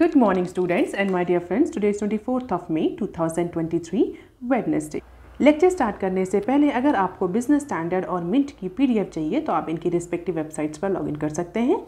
Good morning students and my dear friends today is 24th of May 2023 Wednesday lecture start करने से पहले अगर आपको बिजनेस स्टैंडर्ड और मिंट की पीडीएफ चाहिए तो आप इनकी रिस्पेक्टिव वेबसाइट्स पर लॉगिन कर सकते हैं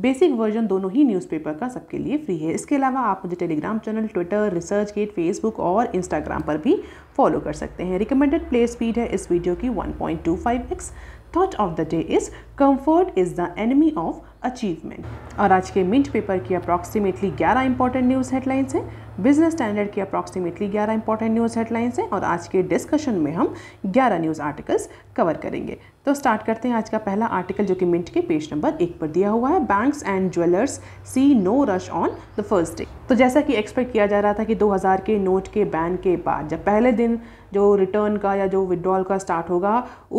बेसिक वर्जन दोनों ही न्यूज़पेपर का सबके लिए फ्री है इसके अलावा आप मुझे Telegram channel Twitter ResearchGate Facebook और इंस्टाग्राम पर भी फॉलो कर सकते हैं रिकमेंडेड प्ले स्पीड है इस वीडियो की 1.25x thought of the day is comfort is the enemy of achievement और आज के मिंट पेपर की अप्रॉक्सीमेटली 11 इंपॉर्टेंट न्यूज़ हेडलाइंस हैं बिजनेस स्टैंडर्ड की अप्रॉक्सीमेटली 11 इंपॉर्टेंट न्यूज़ हेडलाइंस हैं और आज के डिस्कशन में हम 11 न्यूज़ आर्टिकल्स कवर करेंगे तो स्टार्ट करते हैं आज का पहला आर्टिकल जो कि मिंट के पेज नंबर एक पर दिया हुआ है banks and jewellers see no rush on the first day तो जैसा कि एक्सपेक्ट किया जा रहा था कि 2000 के नोट के बैन के बाद जब पहले दिन जो रिटर्न का या जो विड्रॉल का स्टार्ट होगा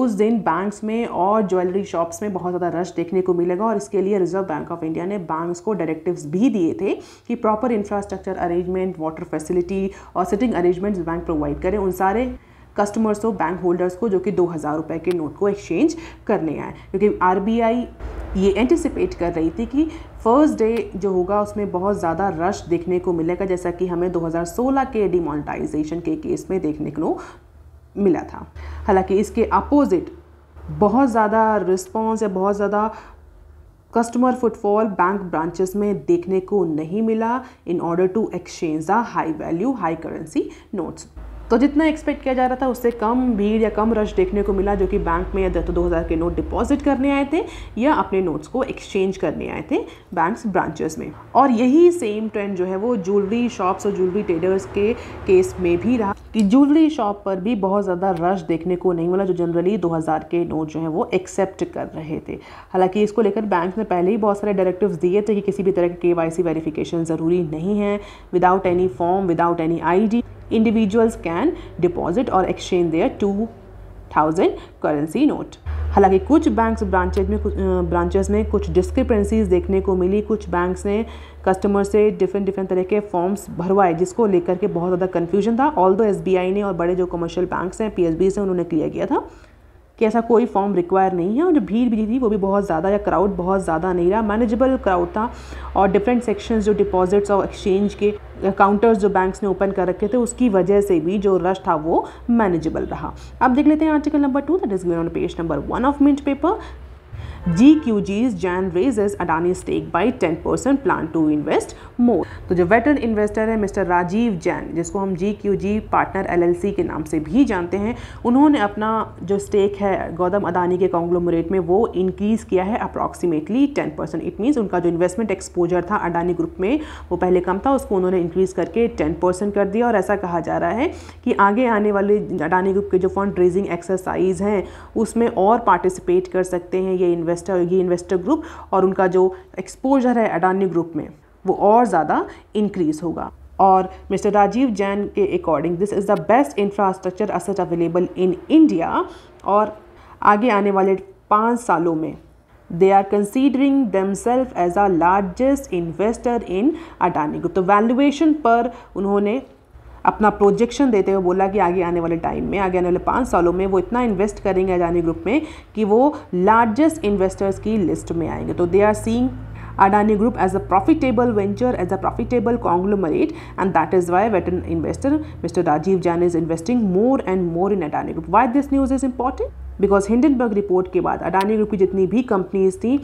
उस दिन बैंक्स में और ज्वेलरी शॉप्स में बहुत ज़्यादा रश देखने को मिलेगा और इसके लिए रिजर्व बैंक ऑफ इंडिया ने बैंक्स को डायरेक्टिव्स भी दिए थे कि proper infrastructure arrangement water facility और सिटिंग अरेंजमेंट्स बैंक प्रोवाइड करें उन सारे कस्टमर्स हो बैंक होल्डर्स को जो कि दो हज़ार रुपये के नोट को एक्सचेंज करने आए क्योंकि आर ये एंटिसिपेट कर रही थी कि फर्स्ट डे जो होगा उसमें बहुत ज़्यादा रश देखने को मिलेगा जैसा कि हमें 2016 के डिमोनिटाइजेशन के केस में देखने को मिला था हालांकि इसके अपोजिट बहुत ज़्यादा रिस्पॉन्स या बहुत ज़्यादा कस्टमर फुटफॉल बैंक ब्रांचेस में देखने को नहीं मिला in order to exchange the high value high currency notes तो जितना एक्सपेक्ट किया जा रहा था उससे कम भीड़ या कम रश देखने को मिला जो कि बैंक में या तो दो हज़ार के नोट डिपॉजिट करने आए थे या अपने नोट्स को एक्सचेंज करने आए थे बैंक ब्रांचेस में और यही सेम ट्रेंड जो है वो ज्वेलरी शॉप्स और ज्वेलरी ट्रेडर्स के केस में भी रहा कि ज्वेलरी शॉप पर भी बहुत ज़्यादा रश देखने को नहीं मिला जो जनरली 2000 के नोट जो हैं वो एक्सेप्ट कर रहे थे हालांकि इसको लेकर बैंक ने पहले ही बहुत सारे डायरेक्टिव्स दिए थे कि किसी भी तरह के के वाई वेरिफिकेशन ज़रूरी नहीं है without any form without any I individuals can deposit और exchange their two thousand currency note हालांकि कुछ बैंक ब्रांचेज में कुछ ब्रांचेज में कुछ डिस्क्रिपेंसीज देखने को मिली कुछ बैंक्स ने कस्टमर से डिफरेंट डिफरेंट तरह के फॉर्म्स भरवाए जिसको लेकर के बहुत ज़्यादा कन्फ्यूजन था ऑल दो एस ने और बड़े जो कमर्शियल बैंक्स हैं पी एस से उन्होंने क्लियर किया था कि ऐसा कोई फॉर्म रिक्वायर नहीं है और जो भीड़ भी थी वो भी बहुत ज़्यादा या क्राउड बहुत ज़्यादा नहीं रहा मैनेजेबल क्राउड था और डिफरेंट सेक्शंस जो डिपॉजिट्स और एक्सचेंज के काउंटर्स जो बैंक्स ने ओपन कर रखे थे उसकी वजह से भी जो रश था वो मैनेजेबल रहा अब देख लेते हैं article number two that is given on page number one of mint paper GQG's Jan raises stake stake by 10% plan to invest more. तो जो वेटर इन्वेस्टर है मिस्टर राजीव जैन जिसको हम G Q G partner L L C के नाम से भी जानते हैं उन्होंने अपना जो स्टेक है गौतम अदानी के कॉन्ग्लोमरेट में वो इंक्रीज़ किया है approximately ten percent it means उनका जो इन्वेस्टमेंट एक्सपोजर था अडानी ग्रुप में वो पहले कम था उसको उन्होंने इंक्रीज़ करके टेन परसेंट कर दिया और ऐसा कहा जा रहा है कि आगे आने वाले अडानी ग्रुप के जो फंड रेजिंग एक्सरसाइज हैं उसमें और पार्टिसिपेट कर सकते हैं ये इन्वेस्ट इन्वेस्टर ये इन्वेस्टर ग्रुप और उनका जो एक्सपोजर है अडानी ग्रुप में वो और ज़्यादा इंक्रीज़ होगा और मिस्टर राजीव जैन के according this is the best infrastructure asset available in India और आगे आने वाले पाँच सालों में दे are considering them self as a largest investor in Adani group तो वैल्यूएशन पर उन्होंने अपना प्रोजेक्शन देते हुए बोला कि आगे आने वाले टाइम में आगे आने वाले पाँच सालों में वो इतना इन्वेस्ट करेंगे अडानी ग्रुप में कि वो लार्जेस्ट इन्वेस्टर्स की लिस्ट में आएंगे तो they are seeing Adani group as a profitable venture as a profitable conglomerate and that is why veteran investor Mr Rajiv Jain is investing more and more in Adani group why this news is important because Hindenburg report के बाद Adani group की जितनी भी companies थी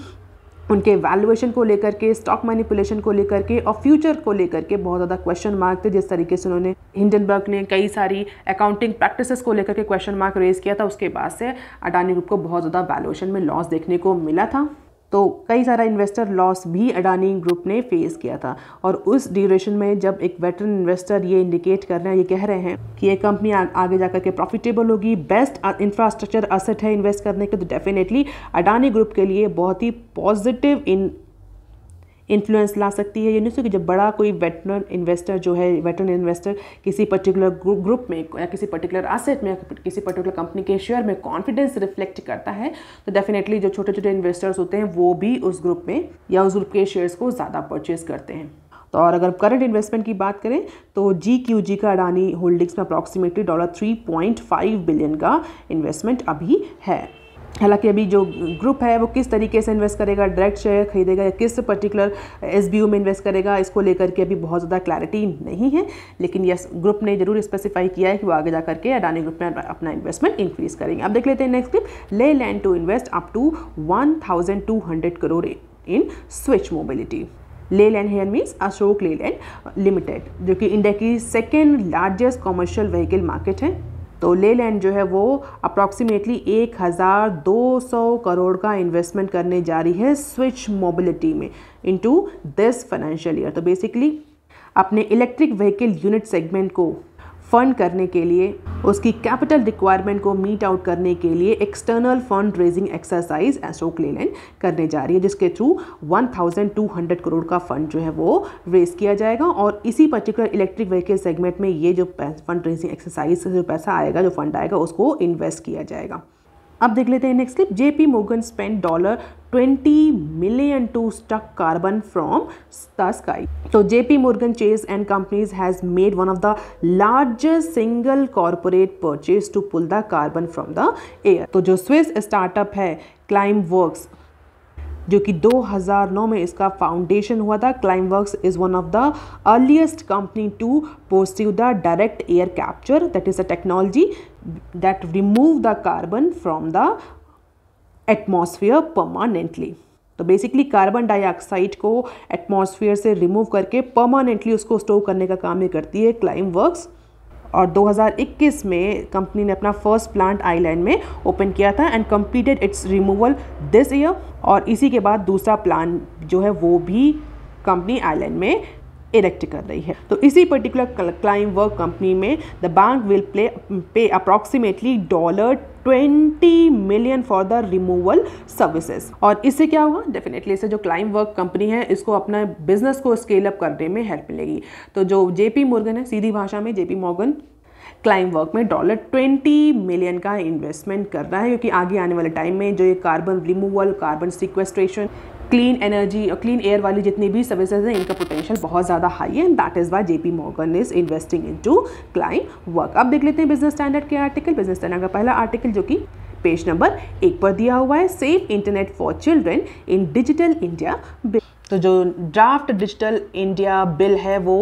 उनके valuation को लेकर के स्टॉक मैनिपुलेशन को लेकर के और फ्यूचर को लेकर के बहुत ज़्यादा क्वेश्चन मार्क थे जिस तरीके से उन्होंने हिंडनबर्ग ने कई सारी अकाउंटिंग प्रैक्टिसेस को लेकर के क्वेश्चन मार्क रेज किया था उसके बाद से अडानी ग्रुप को बहुत ज़्यादा वैल्यूएशन में लॉस देखने को मिला था तो कई सारा इन्वेस्टर लॉस भी अडानी ग्रुप ने फेस किया था और उस ड्यूरेशन में जब एक वेटरन इन्वेस्टर ये इंडिकेट कर रहे हैं ये कह रहे हैं कि ये कंपनी आगे जाकर के प्रॉफिटेबल होगी बेस्ट इंफ्रास्ट्रक्चर असेट है इन्वेस्ट करने के तो डेफिनेटली अडानी ग्रुप के लिए बहुत ही पॉजिटिव इन इन्फ्लुएंस ला सकती है यूनिवर्सिटी कि जब बड़ा कोई वेटरन इन्वेस्टर जो है वेटरन इन्वेस्टर किसी पर्टिकुलर ग्रुप ग्रुप में या किसी पर्टिकुलर एसेट में किसी पर्टिकुलर कंपनी के शेयर में कॉन्फिडेंस रिफ्लेक्ट करता है तो डेफिनेटली जो छोटे छोटे इन्वेस्टर्स होते हैं वो भी उस ग्रुप में या उस ग्रुप के शेयर्स को ज़्यादा परचेज करते हैं तो और अगर करंट इन्वेस्टमेंट की बात करें तो जी क्यू जी का अडानी होल्डिंग्स में approximately dollar three point five billion का इन्वेस्टमेंट अभी है हालांकि अभी जो ग्रुप है वो किस तरीके से इन्वेस्ट करेगा डायरेक्ट शेयर खरीदेगा या किस पर्टिकुलर एस में इन्वेस्ट करेगा इसको लेकर के अभी बहुत ज़्यादा क्लैरिटी नहीं है लेकिन यस ग्रुप ने जरूर स्पेसिफाई किया है कि वो आगे जा करके अडानी ग्रुप में अपना इन्वेस्टमेंट इंक्रीज करेंगे अब देख लेते हैं next clip Leyland to invest up to one crore in switch mobility Leyland here means Ashok Leyland limited जो कि इंडिया की second largest commercial vehicle market है तो ले लैंड जो है वो अप्रॉक्सीमेटली 1200 करोड़ का इन्वेस्टमेंट करने जा रही है स्विच मोबिलिटी में इनटू दिस फाइनेंशियल ईयर तो बेसिकली अपने इलेक्ट्रिक व्हीकल यूनिट सेगमेंट को फंड करने के लिए उसकी कैपिटल रिक्वायरमेंट को मीट आउट करने के लिए external fund raising exercise Ashok Leyland करने जा रही है जिसके थ्रू 1200 करोड़ का फंड जो है वो रेज किया जाएगा और इसी पर्टिकुलर इलेक्ट्रिक व्हीकल सेगमेंट में ये जो फंड रेजिंग एक्सरसाइज से जो पैसा आएगा जो फंड आएगा उसको इन्वेस्ट किया जाएगा अब देख लेते हैं next clip JP Morgan spend dollar 20 million to suck carbon from the sky तो JP Morgan Chase and companies has made one of the largest single corporate purchase to pull the carbon from the air तो जो Swiss startup है Climeworks जो कि 2009 में इसका foundation हुआ था Climeworks is one of the earliest company to pursue the direct air capture that is a technology that remove the carbon from the atmosphere permanently तो basically carbon dioxide को atmosphere से remove करके permanently उसको store करने का काम ये करती है क्लाइम वर्क्स और 2021 में कंपनी ने अपना फर्स्ट प्लांट आईलैंड में ओपन किया था and completed its removal this year और इसी के बाद दूसरा प्लांट जो है वो भी कंपनी आईलैंड में इरेक्ट कर रही है तो इसी पर्टिकुलर क्लाइम वर्क कंपनी में the bank will play pay approximately dollar twenty million for the removal services और इससे क्या होगा डेफिनेटली इससे जो क्लाइम वर्क कंपनी है इसको अपना बिजनेस को स्केल अप करने में हेल्प मिलेगी तो जो जेपी मुर्गन है सीधी भाषा में जेपी मॉर्गन क्लाइम वर्क में डॉलर ट्वेंटी मिलियन का इन्वेस्टमेंट कर रहा है क्योंकि आगे आने वाले टाइम में जो ये carbon removal carbon sequestration clean energy और क्लीन एयर वाली जितनी भी सर्विसेज हैं इनका पोटेंशियल बहुत ज़्यादा हाई है and that is why JP Morgan is investing into Climeworks अब देख लेते हैं बिजनेस स्टैंडर्ड के आर्टिकल बिजनेस स्टैंडर्ड का पहला आर्टिकल जो कि पेज नंबर एक पर दिया हुआ है safe internet for children in digital India तो जो ड्राफ्ट डिजिटल इंडिया बिल है वो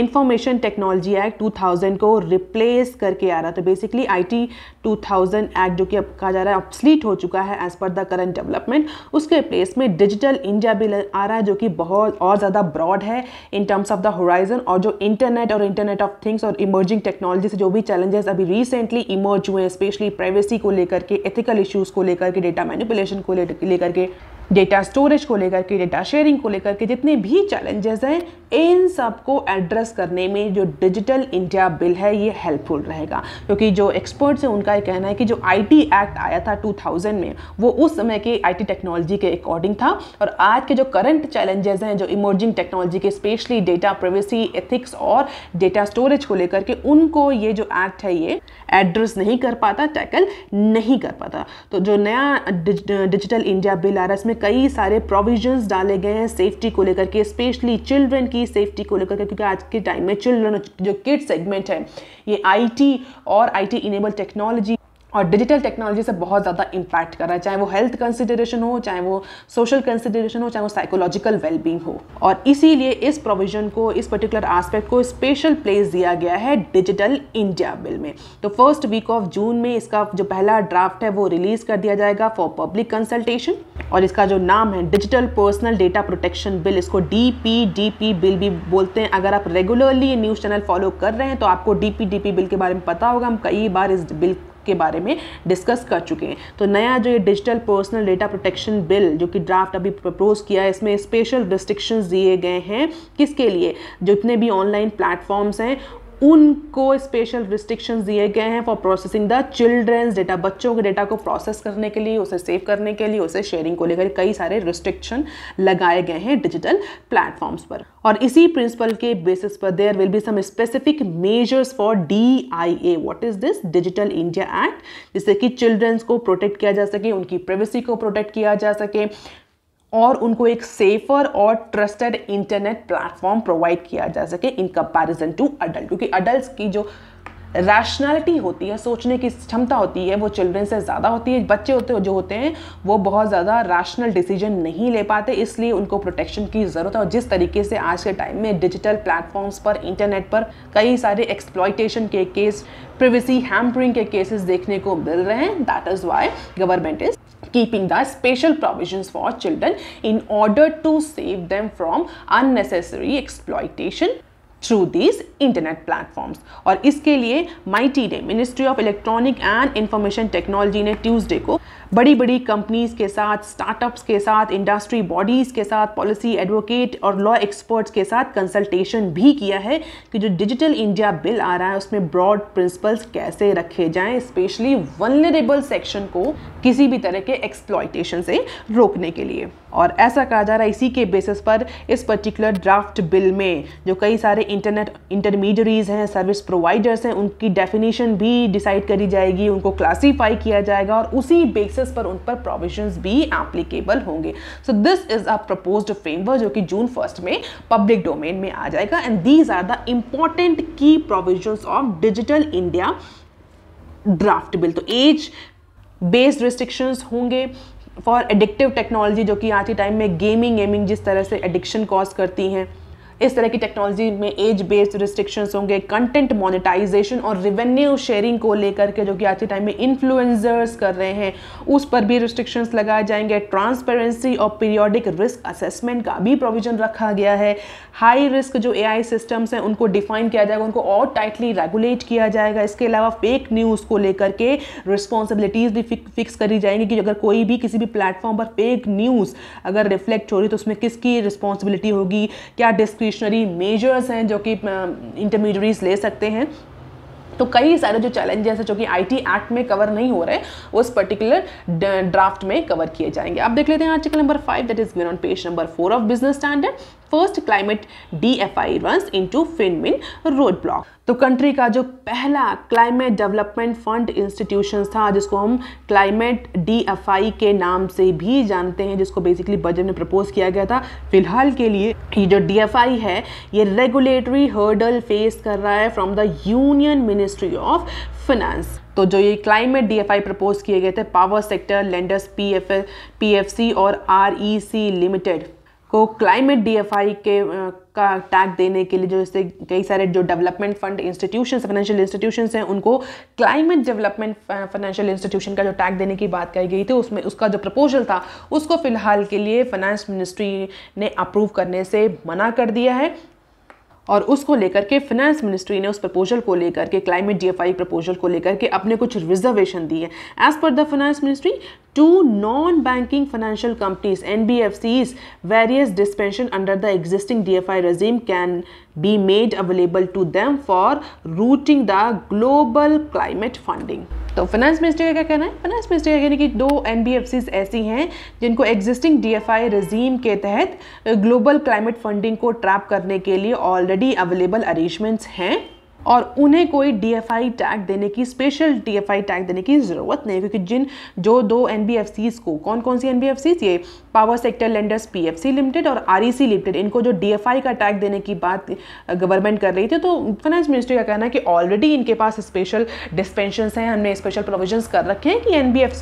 इंफॉर्मेशन टेक्नोलॉजी एक्ट 2000 को रिप्लेस करके आ रहा तो बेसिकली आईटी 2000 एक्ट जो कि अब कहा जा रहा है ऑब्सलीट हो चुका है as per the current development उसके प्लेस में डिजिटल इंडिया बिल आ रहा है जो कि बहुत और ज़्यादा ब्रॉड है in terms of the horizon और जो इंटरनेट और इंटरनेट ऑफ थिंग्स और इमर्जिंग टेक्नोलॉजी से जो भी चैलेंजेस अभी रिसेंटली इमर्ज हुए हैं स्पेशली प्राइवेसी को लेकर के एथिकल इश्यूज़ को लेकर के डेटा मैनिपुलेशन को लेकर के डेटा स्टोरेज को लेकर के डेटा शेयरिंग को लेकर के जितने भी चैलेंजेस हैं इन सब को एड्रेस करने में जो डिजिटल इंडिया बिल है ये हेल्पफुल रहेगा क्योंकि जो एक्सपर्ट्स हैं उनका ये कहना है कि जो आईटी एक्ट आया था 2000 में वो उस समय के आईटी टेक्नोलॉजी के अकॉर्डिंग था और आज के जो करंट चैलेंजेस हैं जो इमर्जिंग टेक्नोलॉजी के स्पेशली डेटा प्राइवेसी एथिक्स और डेटा स्टोरेज को लेकर के उनको ये जो एक्ट है ये एड्रेस नहीं कर पाता टैकल नहीं कर पाता तो जो नया डिजिटल इंडिया बिल आ रहा है इसमें कई सारे प्रोविजन डाले गए हैं सेफ्टी को लेकर के स्पेशली चिल्ड्रेन की की सेफ्टी को लेकर क्योंकि आज के टाइम में चिल्ड्रन जो किड सेगमेंट है ये आईटी और आईटी इनेबल टेक्नोलॉजी और डिजिटल टेक्नोलॉजी से बहुत ज़्यादा इम्पैक्ट कर रहा है चाहे वो हेल्थ कंसिडरेशन हो चाहे वो सोशल कंसिडरेशन हो चाहे वो साइकोलॉजिकल वेलबींग हो और इसीलिए इस प्रोविजन को इस पर्टिकुलर एस्पेक्ट को स्पेशल प्लेस दिया गया है डिजिटल इंडिया बिल में तो फर्स्ट वीक ऑफ जून में इसका जो पहला ड्राफ्ट है वो रिलीज कर दिया जाएगा फॉर पब्लिक कंसल्टेशन और इसका जो नाम है digital personal data protection bill इसको D P D P bill भी बोलते हैं अगर आप रेगुलरली न्यूज़ चैनल फॉलो कर रहे हैं तो आपको D P D P bill के बारे में पता होगा हम कई बार इस बिल के बारे में डिस्कस कर चुके हैं तो नया जो ये digital personal data protection bill जो कि ड्राफ्ट अभी प्रपोज किया है इसमें स्पेशल रिस्ट्रिक्शंस दिए गए हैं किसके लिए जितने भी ऑनलाइन प्लेटफॉर्म्स हैं उनको स्पेशल रिस्ट्रिक्शंस दिए गए हैं for processing the children's data बच्चों के डेटा को प्रोसेस करने के लिए उसे सेव करने के लिए उसे शेयरिंग को लेकर कई सारे रिस्ट्रिक्शन लगाए गए हैं डिजिटल प्लेटफॉर्म्स पर और इसी प्रिंसिपल के बेसिस पर there will be some specific measures for D I A what is this digital India act जिससे कि चिल्ड्रेंस को प्रोटेक्ट किया जा सके उनकी प्राइवेसी को प्रोटेक्ट किया जा सके और उनको एक सेफर और ट्रस्टेड इंटरनेट प्लेटफॉर्म प्रोवाइड किया जा सके इन कंपैरिजन टू अडल्ट क्योंकि अडल्ट की जो रैशनैलिटी होती है सोचने की क्षमता होती है वो चिल्ड्रन से ज़्यादा होती है बच्चे होते जो होते हैं वो बहुत ज़्यादा रैशनल डिसीजन नहीं ले पाते इसलिए उनको प्रोटेक्शन की ज़रूरत है और जिस तरीके से आज के टाइम में डिजिटल प्लेटफॉर्म्स पर इंटरनेट पर कई सारे एक्सप्लॉयटेशन के केस प्रिवेसी हैम्परिंग के केसेस देखने को मिल रहे हैं that is why government is keeping the special provisions for children in order to save them from unnecessary exploitation through this internet platforms और इसके लिए MeitY the ministry of electronic and information technology ने Tuesday को बड़ी बड़ी companies के साथ startups के साथ इंडस्ट्री बॉडीज़ के साथ पॉलिसी एडवोकेट और लॉ एक्सपर्ट्स के साथ कंसल्टेशन भी किया है कि जो डिजिटल इंडिया बिल आ रहा है उसमें ब्रॉड प्रिंसिपल्स कैसे रखे जाएँ स्पेशली वनरेबल सेक्शन को किसी भी तरह के एक्सप्लॉयटेशन से रोकने के लिए और ऐसा कहा जा रहा है इसी के बेसिस पर इस पर्टिकुलर ड्राफ्ट बिल में जो कई सारे इंटरनेट इंटरमीडियरीज हैं सर्विस प्रोवाइडर्स हैं उनकी डेफिनेशन भी डिसाइड करी जाएगी उनको क्लासीफाई किया जाएगा और उसी बेसिस पर उन पर प्रोविजंस भी एप्लीकेबल होंगे so this is a proposed framework जो कि जून फर्स्ट में पब्लिक डोमेन में आ जाएगा and these are the important key provision of digital India draft bill तो एज बेस्ड रिस्ट्रिक्शंस होंगे फॉर एडिक्टिव टेक्नोलॉजी जो कि आज के टाइम में गेमिंग गेमिंग जिस तरह से एडिक्शन कॉज करती हैं इस तरह की टेक्नोलॉजी में एज बेस्ड रिस्ट्रिक्शंस होंगे कंटेंट मोनेटाइजेशन और रिवेन्यू शेयरिंग को लेकर के जो कि आज के टाइम में इन्फ्लुएंसर्स कर रहे हैं उस पर भी रिस्ट्रिक्शंस लगाए जाएंगे ट्रांसपेरेंसी और पीरियोडिक रिस्क असेसमेंट का भी प्रोविजन रखा गया है हाई रिस्क जो ए सिस्टम्स हैं उनको डिफाइन किया जाएगा उनको और टाइटली रेगुलेट किया जाएगा इसके अलावा फेक न्यूज़ को लेकर के रिस्पॉन्सिबिलिटीज़ भी फिक्स करी जाएंगी कि अगर कोई भी किसी भी प्लेटफॉर्म पर फेक न्यूज़ अगर रिफ्लेक्ट हो रही तो उसमें किसकी रिस्पॉन्सिबिलिटी होगी क्या डिस्क डिस्क्रिशनरी मेजर्स हैं जो कि इंटरमीडियरीज ले सकते हैं तो कई सारे जो चैलेंजेस हैं जो कि आईटी एक्ट में कवर नहीं हो रहे उस पर्टिकुलर ड्राफ्ट में कवर किए जाएंगे आप देख लेते हैं article number five that is given on page number four of business standard first climate DFI runs into FinMin road block तो कंट्री का जो पहला क्लाइमेट डेवलपमेंट फंड इंस्टीट्यूशन था जिसको हम क्लाइमेट डीएफआई के नाम से भी जानते हैं जिसको बेसिकली बजट में प्रपोज किया गया था फिलहाल के लिए ये जो डीएफआई है ये रेगुलेटरी हर्डल फेस कर रहा है from the union ministry of finance तो जो ये क्लाइमेट डीएफआई प्रपोज किए गए थे power sector lenders F C और सी लिमिटेड e को क्लाइमेट डीएफआई के का टैग देने के लिए जो इससे कई सारे जो development fund institution financial institutions हैं उनको क्लाइमेट डेवलपमेंट फाइनेंशियल इंस्टीट्यूशन का जो टैग देने की बात कही गई थी उसमें उसका जो प्रपोजल था उसको फिलहाल के लिए फाइनेंस मिनिस्ट्री ने अप्रूव करने से मना कर दिया है और उसको लेकर के फाइनेंस मिनिस्ट्री ने उस प्रपोजल को लेकर के क्लाइमेट डीएफआई प्रपोजल को लेकर के अपने कुछ रिजर्वेशन दी है as per the finance ministry to non banking financial companies N B F Cs various dispensation under the existing D F I regime can be made available to them for routing the global climate funding तो finance ministry का क्या कहना है finance ministry का कहना है कि दो एन ऐसी हैं जिनको एग्जिस्टिंग डी एफ के तहत ग्लोबल क्लाइमेट फंडिंग को ट्रैप करने के लिए ऑलरेडी अवेलेबल अरेंजमेंट्स हैं और उन्हें कोई डीएफआई टैग देने की स्पेशल डीएफआई टैग देने की ज़रूरत नहीं क्योंकि जिन जो दो एन को कौन कौन सी एन ये power sector lenders PFC limited और आरईसी लिमिटेड e इनको जो डीएफआई का टैग देने की बात गवर्नमेंट कर रही थी तो फाइनेंस मिनिस्ट्री का कहना है कि ऑलरेडी इनके पास स्पेशल डिस्पेंशन हैं हमने स्पेशल प्रोविजन कर रखे हैं कि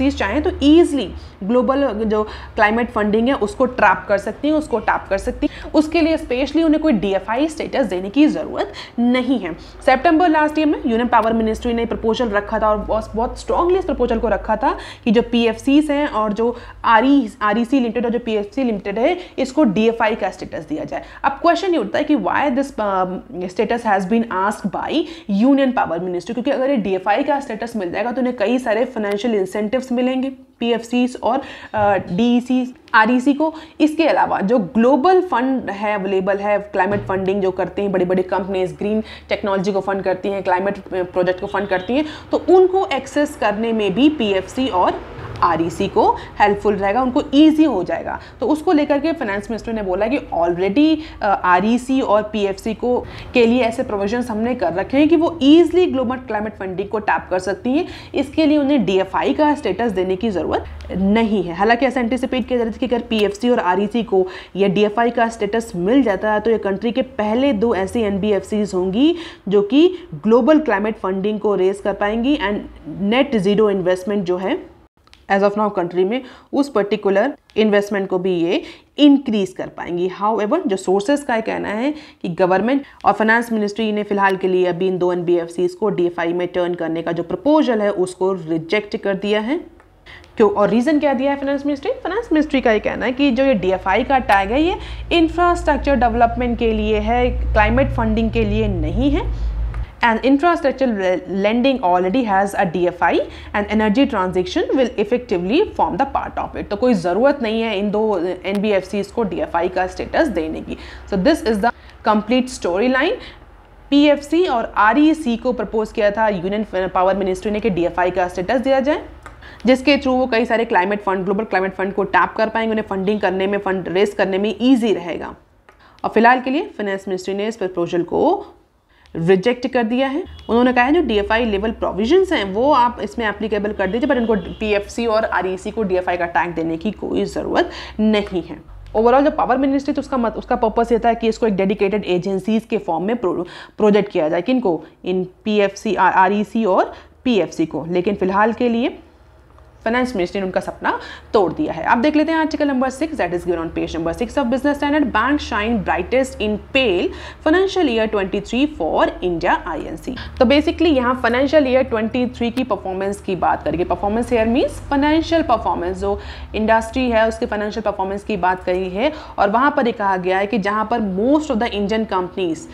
एन चाहें तो ईजिली ग्लोबल जो क्लाइमेट फंडिंग है उसको ट्रैप कर सकती हैं उसको टैप कर सकती हैं उसके लिए स्पेशली उन्हें कोई डीएफआई स्टेटस देने की ज़रूरत नहीं है सेप्टेम्बर लास्ट ईयर में यूनियन पावर मिनिस्ट्री ने प्रपोजल रखा था और बहुत स्ट्रांगली इस प्रपोजल को रखा था कि जो पी हैं और जो आर आर लिमिटेड और जो पी लिमिटेड है इसको डी का स्टेटस दिया जाए अब क्वेश्चन ये उठता है कि why this status has been ask by union power ministry क्योंकि अगर ये डी का स्टेटस मिल जाएगा तो उन्हें कई सारे फाइनेंशियल इंसेंटिव्स मिलेंगे टी और डी आर e e को इसके अलावा जो ग्लोबल फंड है अवेलेबल है क्लाइमेट फंडिंग जो करते हैं बड़ी बड़ी कंपनीज ग्रीन टेक्नोलॉजी को फंड करती हैं क्लाइमेट प्रोजेक्ट को फंड करती हैं तो उनको एक्सेस करने में भी पी और आर e को हेल्पफुल रहेगा उनको ईजी हो जाएगा तो उसको लेकर के फाइनेंस मिनिस्टर ने बोला कि ऑलरेडी आर uh, e और पी को के लिए ऐसे प्रोविजन हमने कर रखे हैं कि वो ईजिली ग्लोबल क्लाइमेट फंडिंग को टैप कर सकती हैं इसके लिए उन्हें डी का स्टेटस देने की ज़रूरत नहीं है हालांकि ऐसा एंटिसिपेट किया जा रहा था कि अगर पी और आर e को या डी का स्टेटस मिल जाता है तो ये कंट्री के पहले दो ऐसी एन होंगी जो कि ग्लोबल क्लाइमेट फंडिंग को रेस कर पाएंगी एंड नेट ज़ीरो इन्वेस्टमेंट जो है एज ऑफ नाउ कंट्री में उस पर्टिकुलर इन्वेस्टमेंट को भी ये इंक्रीज कर पाएंगी हाउ एवर जो सोर्सेज का कहना है कि गवर्नमेंट और फाइनेंस मिनिस्ट्री ने फिलहाल के लिए अभी इन दो एन को डी में टर्न करने का जो प्रपोजल है उसको रिजेक्ट कर दिया है क्यों और रीज़न क्या दिया है फाइनेंस मिनिस्ट्री फाइनेंस मिनिस्ट्री का ये कहना है कि जो ये डीएफआई का टैग है ये इंफ्रास्ट्रक्चर डेवलपमेंट के लिए है क्लाइमेट फंडिंग के लिए नहीं है and infrastructure lending already has a DFI and energy transition will effectively form the part of it. तो कोई ज़रूरत नहीं है इन दो एन को DFI का स्टेटस देने की so this is the complete story line C और सी e को प्रपोज किया था यूनियन पावर मिनिस्ट्री ने कि आई का स्टेटस दिया जाए जिसके थ्रू वो कई सारे climate fund global climate fund को टैप कर पाएंगे उन्हें फंडिंग करने में फंड रेस करने में ईजी रहेगा और फिलहाल के लिए फाइनेंस मिनिस्ट्री ने इस प्रपोजल को रिजेक्ट कर दिया है उन्होंने कहा है जो डी लेवल प्रोविजंस हैं वो आप इसमें एप्लीकेबल कर दीजिए बट इनको पी और आर e को डी का टैग देने की कोई ज़रूरत नहीं है ओवरऑल जो पावर मिनिस्ट्री तो उसका मत, उसका पर्पस ये था कि इसको एक डेडिकेटेड एजेंसीज के फॉर्म में प्रो, प्रोजेक्ट किया जाए किनको इन P F C R E C और पी एफ सी को लेकिन फिलहाल के लिए फाइनेंस मिनिस्ट्री ने उनका सपना तोड़ दिया है आप देख लेते हैं article number six that is given on page number six of business Standard bank shine brightest in pale financial year 23 for India INC तो बेसिकली यहाँ फाइनेंशियल ईयर 23 की परफॉर्मेंस की बात करिए performance here means financial performance जो industry है उसके financial performance की बात करी है और वहाँ पर ये कहा गया है कि जहाँ पर most of the Indian companies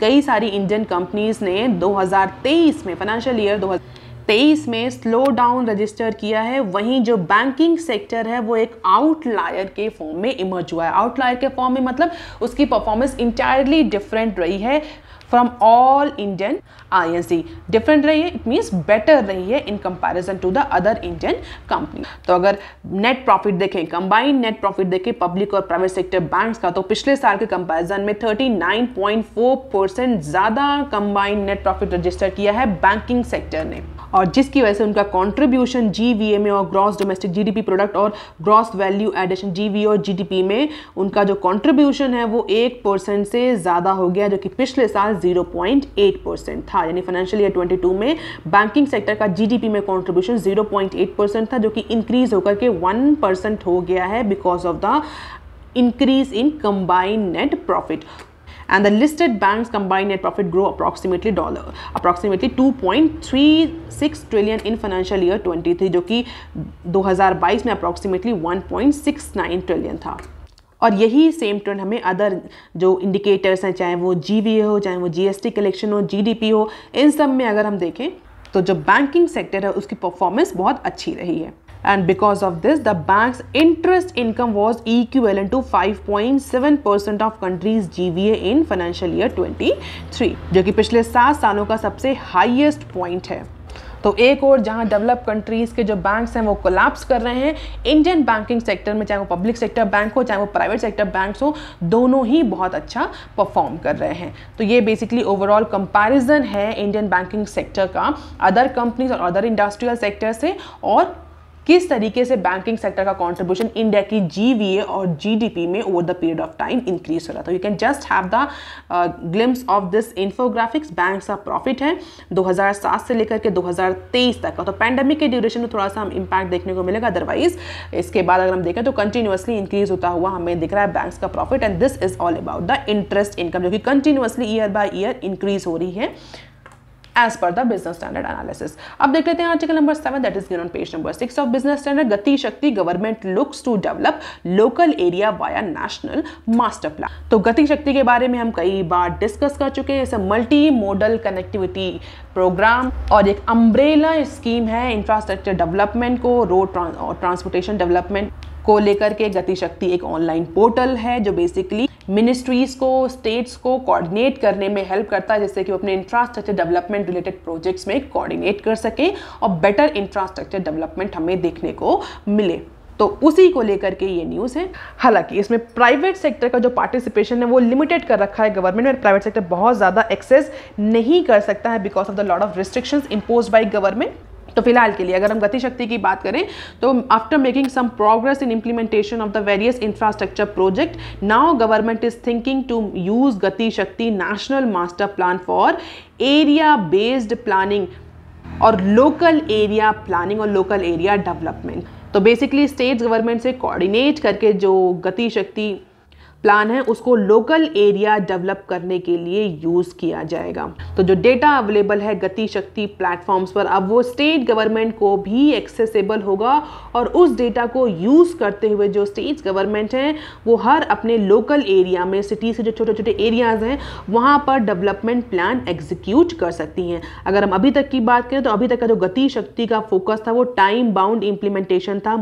कई सारी इंडियन कंपनीज ने 2023 में फाइनेंशियल ईयर 2000 2023 में स्लो डाउन रजिस्टर किया है वहीं जो बैंकिंग सेक्टर है वो एक आउटलायर के फॉर्म में इमर्ज हुआ है आउटलायर के फॉर्म में मतलब उसकी परफॉर्मेंस इंटायरली डिफरेंट रही है from all Indian INC different रही है इट मीन्स बेटर रही है in comparison to the other Indian company तो अगर नेट प्रॉफिट देखें कंबाइंड नेट प्रॉफिट देखें पब्लिक और प्राइवेट सेक्टर बैंक्स का तो पिछले साल के कंपैरिजन में 39.4 परसेंट ज़्यादा कंबाइंड नेट प्रॉफिट रजिस्टर किया है बैंकिंग सेक्टर ने और जिसकी वजह से उनका कॉन्ट्रीब्यूशन जीवीए में और ग्रॉस डोमेस्टिक जीडीपी प्रोडक्ट और ग्रॉस वैल्यू एडिशन जीवी और जीडीपी में उनका जो कॉन्ट्रीब्यूशन है वो एक परसेंट से ज़्यादा हो गया जो कि पिछले साल 0.8 परसेंट था यानी फाइनेंशियल ईयर 22 में बैंकिंग सेक्टर का जीडीपी में कंट्रीब्यूशन 0.8 परसेंट था जो कि इंक्रीज होकर के 1 परसेंट हो गया है because of the increase in combined net profit and the listed banks combined net profit grow approximately dollar approximately 2.36 trillion in financial year 23 जो कि 2022 में approximately 1.69 trillion था और यही सेम ट्रेंड हमें अदर जो इंडिकेटर्स हैं चाहे वो जी हो चाहे वो जीएसटी कलेक्शन हो जीडीपी हो इन सब में अगर हम देखें तो जो बैंकिंग सेक्टर है उसकी परफॉर्मेंस बहुत अच्छी रही है and because of this the interest income was equal to five point seven percent of country's G V A in financial year twenty three जो कि पिछले सात सालों का सबसे हाइएस्ट पॉइंट है तो एक और जहां डेवलप कंट्रीज़ के जो बैंक्स हैं वो कोलैप्स कर रहे हैं इंडियन बैंकिंग सेक्टर में चाहे वो पब्लिक सेक्टर बैंक हो चाहे वो प्राइवेट सेक्टर बैंक्स हो दोनों ही बहुत अच्छा परफॉर्म कर रहे हैं तो ये बेसिकली ओवरऑल कंपेरिजन है इंडियन बैंकिंग सेक्टर का अदर कंपनीज और अदर इंडस्ट्रियल सेक्टर से और किस तरीके से बैंकिंग सेक्टर का कॉन्ट्रीब्यूशन इंडिया की जीवीए और जीडीपी में over the period of time increase हो रहा था you can just have the glimpse of this infographics bank का प्रॉफिट है 2007 से लेकर के 2023 तक का तो पैंडमिक के ड्यूरेशन में थोड़ा सा हम इम्पैक्ट देखने को मिलेगा अदरवाइज इसके बाद अगर हम देखें तो कंटिन्यूसली इंक्रीज होता हुआ हमें दिख रहा है बैंक का profit and this is all about the interest income जो कि continuously year by year increase हो रही है as per the business standard analysis अब देख लेते हैं article number seven that is given on page number six of business Standard Gati Shakti government looks to develop local area via national master plan तो गति शक्ति के बारे में हम कई बार डिस्कस कर चुके हैं इसे मल्टी मॉडल कनेक्टिविटी प्रोग्राम और एक अम्ब्रेला स्कीम है इंफ्रास्ट्रक्चर डेवलपमेंट को रोड ट्रांसपोर्टेशन डेवलपमेंट को लेकर के गति शक्ति एक ऑनलाइन पोर्टल है जो बेसिकली मिनिस्ट्रीज़ को स्टेट्स को कोऑर्डिनेट करने में हेल्प करता है जिससे कि वो अपने इंफ्रास्ट्रक्चर डेवलपमेंट रिलेटेड प्रोजेक्ट्स में कोऑर्डिनेट कर सकें और बेटर इंफ्रास्ट्रक्चर डेवलपमेंट हमें देखने को मिले तो उसी को लेकर के ये न्यूज़ है हालांकि इसमें प्राइवेट सेक्टर का जो पार्टिसिपेशन है वो लिमिटेड कर रखा है गवर्नमेंट और प्राइवेट सेक्टर बहुत ज़्यादा एक्सेस नहीं कर सकता है because of the lot of restrictions impose by government तो फिलहाल के लिए अगर हम गतिशक्ति की बात करें तो after making some progress in implementation of the various infrastructure project now government is thinking to use GatiShakti national master plan for area based planning और लोकल एरिया प्लानिंग और लोकल एरिया डेवलपमेंट तो बेसिकली स्टेट गवर्नमेंट से coordinate करके जो गति शक्ति plan है उसको लोकल एरिया डेवलप करने के लिए यूज़ किया जाएगा तो जो डेटा अवेलेबल है गति शक्ति प्लेटफॉर्म्स पर अब वो स्टेट गवर्नमेंट को भी एक्सेसिबल होगा और उस डेटा को यूज़ करते हुए जो स्टेट गवर्नमेंट हैं वो हर अपने लोकल एरिया में सिटी से जो छोटे छोटे एरियाज़ हैं वहाँ पर डेवलपमेंट प्लान एग्जीक्यूट कर सकती हैं अगर हम अभी तक की बात करें तो अभी तक का जो गति शक्ति का फोकस था वो टाइम बाउंड इम्प्लीमेंटेशन था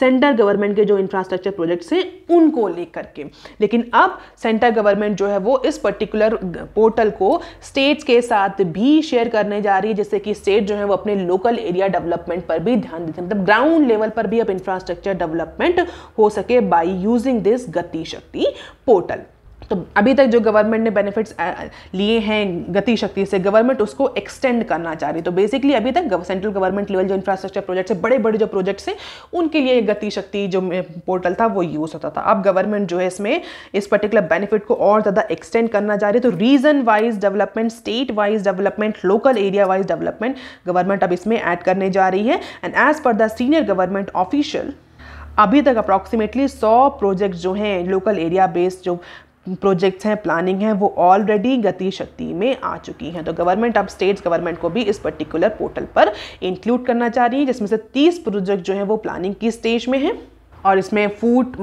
सेंट्रल गवर्नमेंट के जो इंफ्रास्ट्रक्चर प्रोजेक्ट्स हैं उनको लेकर के लेकिन अब सेंट्रल गवर्नमेंट जो है वो इस पर्टिकुलर पोर्टल को स्टेट्स के साथ भी शेयर करने जा रही है जैसे कि स्टेट जो है वो अपने लोकल एरिया डेवलपमेंट पर भी ध्यान देते हैं मतलब ग्राउंड लेवल पर भी अब इंफ्रास्ट्रक्चर डेवलपमेंट हो सके बाई यूजिंग दिस गति शक्ति पोर्टल तो अभी तक जो गवर्नमेंट ने बेनिफिट्स लिए हैं गति शक्ति से गवर्नमेंट उसको एक्सटेंड करना चाह रही तो बेसिकली अभी तक सेंट्रल गवर्नमेंट लेवल जो इंफ्रास्ट्रक्चर प्रोजेक्ट है बड़े बड़े जो प्रोजेक्ट्स हैं उनके लिए गति शक्ति जो पोर्टल था वो यूज़ होता था अब गवर्नमेंट जो है इसमें इस पर्टिकुलर बेनिफिट को और ज़्यादा एक्सटेंड करना चाह रही है तो region wise development state wise development local area wise development government अब इसमें ऐड करने जा रही है and as per the senior government official अभी तक अप्रॉक्सीमेटली 100 प्रोजेक्ट जो हैं लोकल एरिया बेस्ड जो प्रोजेक्ट्स हैं प्लानिंग है वो ऑलरेडी गति शक्ति में आ चुकी हैं तो गवर्नमेंट अब स्टेट्स गवर्नमेंट को भी इस पर्टिकुलर पोर्टल पर इंक्लूड करना चाह रही है जिसमें से 30 प्रोजेक्ट जो है वो प्लानिंग की स्टेज में है और इसमें फूड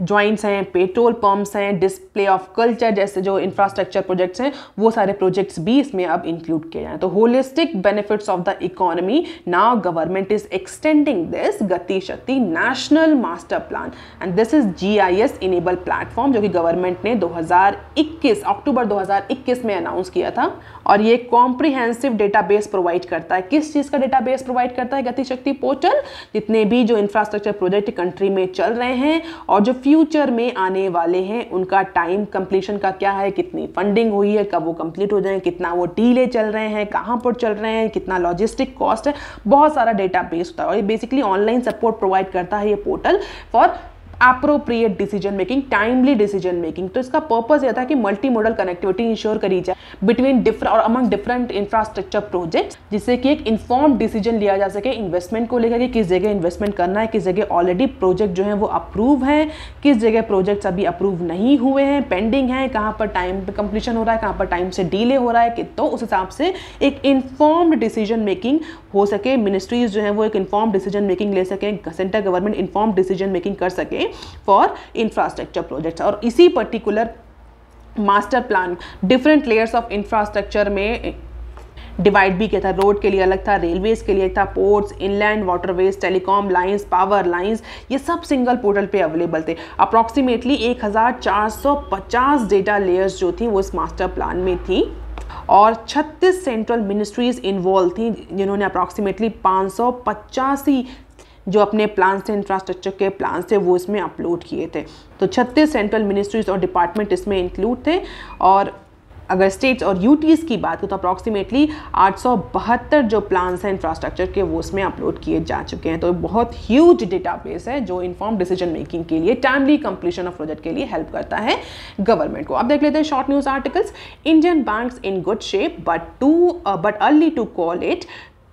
जॉइंट्स हैं पेट्रोल पम्प्स हैं डिस्प्ले ऑफ कल्चर जैसे जो इंफ्रास्ट्रक्चर प्रोजेक्ट्स हैं वो सारे प्रोजेक्ट्स भी इसमें अब इंक्लूड किए जाए तो holistic benefits of the economy now government is extending this Gati Shakti national master plan and this is G I S enable platform जो कि गवर्नमेंट ने 2021 अक्टूबर 2021 में अनाउंस किया था और ये कॉम्प्रिहेंसिव डेटाबेस प्रोवाइड करता है किस चीज़ का डेटाबेस प्रोवाइड करता है गतिशक्ति पोर्टल जितने भी जो इंफ्रास्ट्रक्चर प्रोजेक्ट कंट्री में में चल रहे हैं और जो फ्यूचर में आने वाले हैं उनका टाइम कंप्लीशन का क्या है कितनी फंडिंग हुई है कब वो कंप्लीट हो जाए कितना वो डीले चल रहे हैं कहाँ पर चल रहे हैं कितना लॉजिस्टिक कॉस्ट है बहुत सारा डेटा बेस होता है और ये बेसिकली ऑनलाइन सपोर्ट प्रोवाइड करता है ये portal for appropriate decision making timely decision making तो इसका पर्पज यह था कि मल्टी मॉडल कनेक्टिविटी इंश्योर करी जाए बिटवीन डिफरेंट और अमंग डिफरेंट इंफ्रास्ट्रक्चर प्रोजेक्ट जिससे कि एक इन्फॉर्म डिसीजन लिया जा सके इन्वेस्टमेंट को लेकर के किस जगह इन्वेस्टमेंट करना है किस जगह ऑलरेडी प्रोजेक्ट जो है वो अप्रूव है किस जगह प्रोजेक्ट्स अभी अप्रूव नहीं हुए हैं पेंडिंग है कहाँ पर टाइम कंप्लीशन हो रहा है कहाँ पर टाइम से डीले हो रहा है कि तो उस हिसाब से एक इन्फॉर्म्ड डिसीजन मेकिंग हो सके मिनिस्ट्रीज जो है वो एक इन्फॉर्म डिसीजन मेकिंग ले सकें central government inform decision making कर सके फॉर इंफ्रास्ट्रक्चर प्रोजेक्ट्स और इसी particular master plan different layers of infrastructure में डिवाइड भी किया था रोड के लिए अलग था रेलवेज के लिए था ports inland waterways telecom lines power lines ये सब सिंगल पोर्टल पे अवेलेबल थे अप्रॉक्सीमेटली 1450 डेटा लेयर्स जो थी वो इस मास्टर प्लान में थी और 36 सेंट्रल मिनिस्ट्रीज इन्वॉल्व थी जिन्होंने अप्रॉक्सीमेटली पाँच जो अपने प्लान थे इंफ्रास्ट्रक्चर के प्लान थे वो इसमें अपलोड किए थे तो छत्तीस सेंट्रल मिनिस्ट्रीज और डिपार्टमेंट इसमें इंक्लूड थे और अगर स्टेट्स और यूटीज़ की बात करें तो अप्रॉक्सीमेटली आठ जो प्लान्स हैं इंफ्रास्ट्रक्चर के वो उसमें अपलोड किए जा चुके हैं तो बहुत ह्यूज डेटाबेस है जो इन्फॉर्म डिसीजन मेकिंग के लिए टाइमली कंप्लीशन ऑफ प्रोजेक्ट के लिए हेल्प करता है गवर्नमेंट को अब देख लेते हैं short news articles Indian bank in good shape but too but early to call it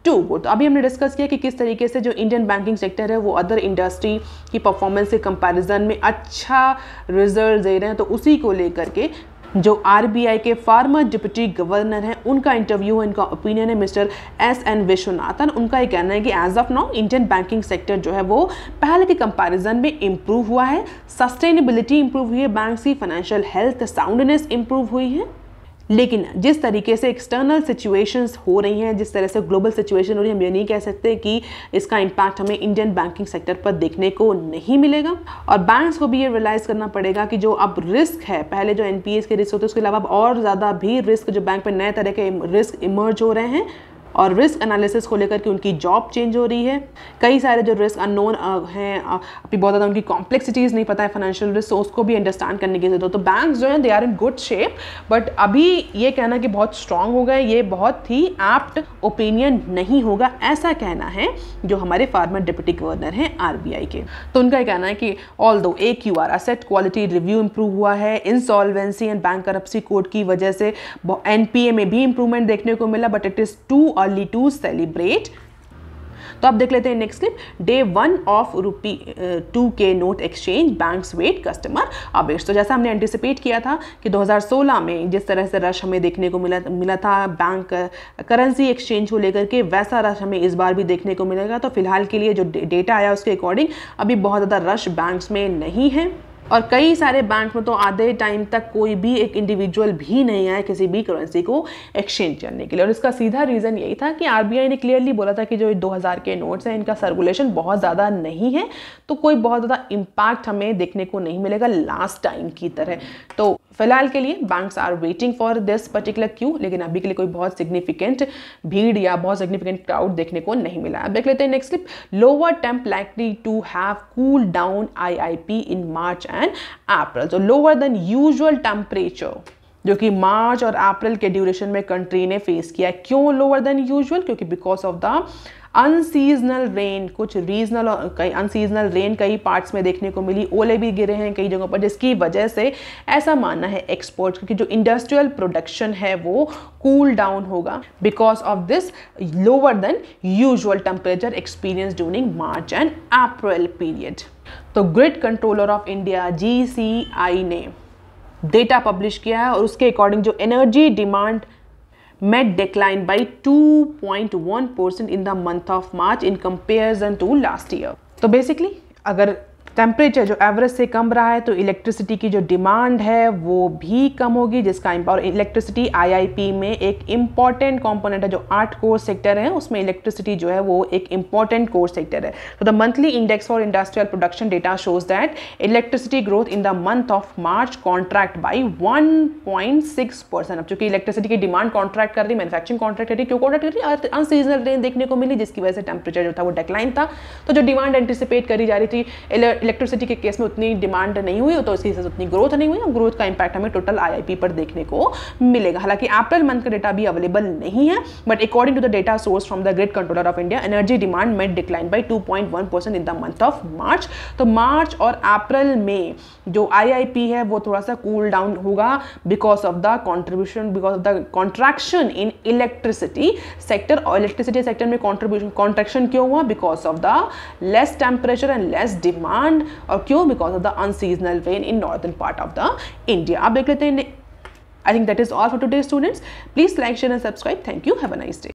too good तो अभी हमने डिस्कस किया कि किस तरीके से जो इंडियन बैंकिंग सेक्टर है वो अदर इंडस्ट्री की परफॉर्मेंस के कंपैरिजन में अच्छा रिजल्ट दे रहे हैं तो उसी को लेकर के जो आर के फार्मर डिप्टी गवर्नर हैं उनका इंटरव्यू है उनका ओपिनियन है मिस्टर एस एन विश्वनाथन उनका ये कहना है कि as of now Indian banking sector जो है वो पहले के कंपैरिजन में इम्प्रूव हुआ है सस्टेनेबिलिटी इम्प्रूव हुई है बैंक की फाइनेंशियल हेल्थ साउंडनेस इम्प्रूव हुई है लेकिन जिस तरीके से एक्सटर्नल सिचुएशंस हो रही हैं जिस तरह से ग्लोबल सिचुएशन हो रही है हम ये नहीं कह सकते कि इसका इम्पैक्ट हमें इंडियन बैंकिंग सेक्टर पर देखने को नहीं मिलेगा और बैंक्स को भी ये रियलाइज़ करना पड़ेगा कि जो अब रिस्क है पहले जो एन के रिस्क होते उसके अलावा और ज़्यादा भी रिस्क जो बैंक पर नए तरह के रिस्क इमर्ज हो रहे हैं और रिस्क एनालिसिस को लेकर के उनकी जॉब चेंज हो रही है कई सारे जो रिस्क अननोन हैं अभी बहुत ज़्यादा उनकी कॉम्प्लेक्सिटीज़ नहीं पता है फाइनेंशियल रिस्क तो उसको भी अंडरस्टैंड करने की जरूरत तो बैंक जो है they are in good shape but अभी ये कहना कि बहुत स्ट्रांग हो गए ये बहुत ही एप्ट ओपिनियन नहीं होगा ऐसा कहना है जो हमारे फार्मर डिप्टी गवर्नर हैं आर के तो उनका कहना है कि although A Q R asset quality review improve हुआ है insolvency and bankruptcy code की वजह से एन में भी इंप्रूवमेंट देखने को मिला but it is too early to celebrate तो आप देख लेते हैं next clip day one of rupee two K note exchange banks wait customer away तो जैसा हमने एंटिसिपेट किया था कि 2016 में जिस तरह से रश हमें देखने को मिला मिला था बैंक करेंसी एक्सचेंज को लेकर के वैसा रश हमें इस बार भी देखने को मिलेगा तो फिलहाल के लिए जो डेटा आया उसके अकॉर्डिंग अभी बहुत ज़्यादा रश बैंक्स में नहीं है और कई सारे बैंक में तो आधे टाइम तक कोई भी एक इंडिविजुअल भी नहीं आया किसी भी करेंसी को एक्सचेंज करने के लिए और इसका सीधा रीज़न यही था कि आर ने क्लियरली बोला था कि जो 2000 के नोट्स हैं इनका सर्कुलेशन बहुत ज़्यादा नहीं है तो कोई बहुत ज़्यादा इम्पैक्ट हमें देखने को नहीं मिलेगा लास्ट टाइम की तरह तो फिलहाल के लिए banks are waiting for this particular queue लेकिन अभी के लिए कोई बहुत सिग्निफिकेंट भीड़ या बहुत सिग्निफिकेंट क्राउड देखने को नहीं मिला अब देख लेते हैं next lower temp likely to have cool down I in March and April जो लोअर देन यूजल टेम्परेचर जो कि मार्च और अप्रैल के ड्यूरेशन में कंट्री ने फेस किया क्यों लोअर देन यूजुअल क्योंकि because of the unseasonal rain कुछ रीजनल और कई अनसीजनल रेन कई पार्ट्स में देखने को मिली ओले भी गिरे हैं कई जगहों पर जिसकी वजह से ऐसा मानना है एक्सपोर्ट क्योंकि जो इंडस्ट्रियल प्रोडक्शन है वो कूल डाउन होगा because of this lower than usual temperature experience during March and April period तो grid controller of India ji ने डेटा पब्लिश किया है और उसके अकॉर्डिंग जो energy demand met decline by two point one percent in the month of March in comparison to last year तो basically अगर temperature जो एवरेज से कम रहा है तो इलेक्ट्रिसिटी की जो डिमांड है वो भी कम होगी जिसका और इलेक्ट्रिसिटी आईआईपी में एक इम्पॉर्टेंट कॉम्पोनेंट है जो आठ कोर सेक्टर है उसमें इलेक्ट्रिसिटी जो है वो एक इम्पॉर्टेंट कोर सेक्टर है तो the monthly index for industrial production data shows that electricity growth in the month of March contract by one point six percent अब चूंकि इलेक्ट्रिसिटी की डिमांड कॉन्ट्रैक्ट कर रही मैनुफैक्चरिंग कॉन्ट्रैक्ट कर रही क्यों कॉन्ट्रैक्ट कर रही अनसीजनल रेन देखने को मिली जिसकी वजह से टेम्परेचर जो था वो डिक्लाइन था तो जो डिमांड एंटिसिपेट करी जा रही थी इलेक्ट्रिसिटी के केस में उतनी डिमांड नहीं हुई तो इसी हिसाब से उतनी ग्रोथ नहीं हुई और ग्रोथ का इंपैक्ट हमें टोटल आई पर देखने को मिलेगा हालांकि अप्रैल मंथ का डेटा भी अवेलेबल नहीं है but according to the data source from the great controller of India energy demand में decline by two in the month of March तो मार्च और अप्रैल में जो आई है वो थोड़ा सा कूल cool डाउन होगा because of the contribution because of the contraction in electricity sector और इलेक्ट्रिसिटी सेक्टर में कॉन्ट्रीब्यूशन कॉन्ट्रेक्शन क्यों हुआ because of the less temperature and less demand or cure because of the unseasonal rain in northern part of the India. I think that is all for today students. Please like, share and subscribe. Thank you. Have a nice day.